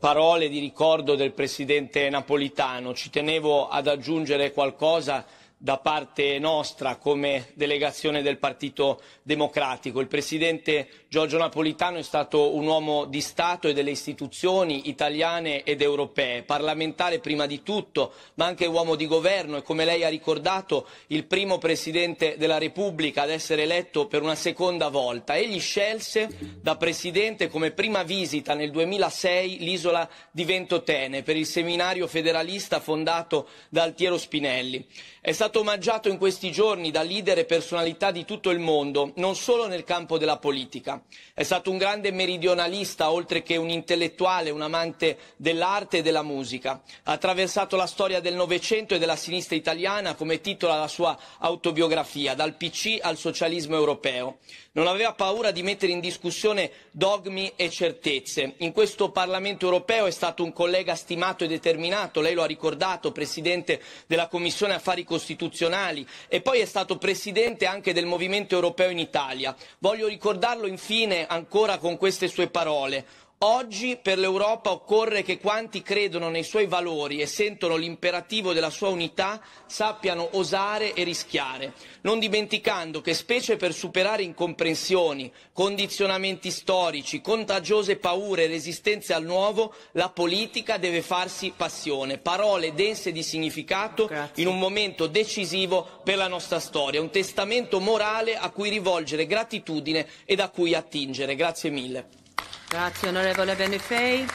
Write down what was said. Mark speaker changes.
Speaker 1: parole di ricordo del presidente napolitano. Ci tenevo ad aggiungere qualcosa da parte nostra come delegazione del Partito Democratico. Il presidente Giorgio Napolitano è stato un uomo di Stato e delle istituzioni italiane ed europee, parlamentare prima di tutto, ma anche uomo di governo e come lei ha ricordato il primo presidente della Repubblica ad essere eletto per una seconda volta. Egli scelse da presidente come prima visita nel 2006 l'isola di Ventotene per il seminario federalista fondato da Altiero Spinelli stato omaggiato in questi giorni da leader e personalità di tutto il mondo, non solo nel campo della politica. È stato un grande meridionalista, oltre che un intellettuale, un amante dell'arte e della musica. Ha attraversato la storia del Novecento e della sinistra italiana, come titola la sua autobiografia, dal PC al socialismo europeo. Non aveva paura di mettere in discussione dogmi e certezze. In questo Parlamento europeo è stato un collega stimato e determinato, lei lo ha ricordato, Presidente della Commissione Affari Costituzionali, istituzionali e poi è stato presidente anche del Movimento europeo in Italia. Voglio ricordarlo infine ancora con queste sue parole. Oggi per l'Europa occorre che quanti credono nei suoi valori e sentono l'imperativo della sua unità sappiano osare e rischiare, non dimenticando che specie per superare incomprensioni, condizionamenti storici, contagiose paure e resistenze al nuovo, la politica deve farsi passione, parole dense di significato Grazie. in un momento decisivo per la nostra storia, un testamento morale a cui rivolgere gratitudine e da cui attingere. Grazie mille. Grazie onorevole Benefei.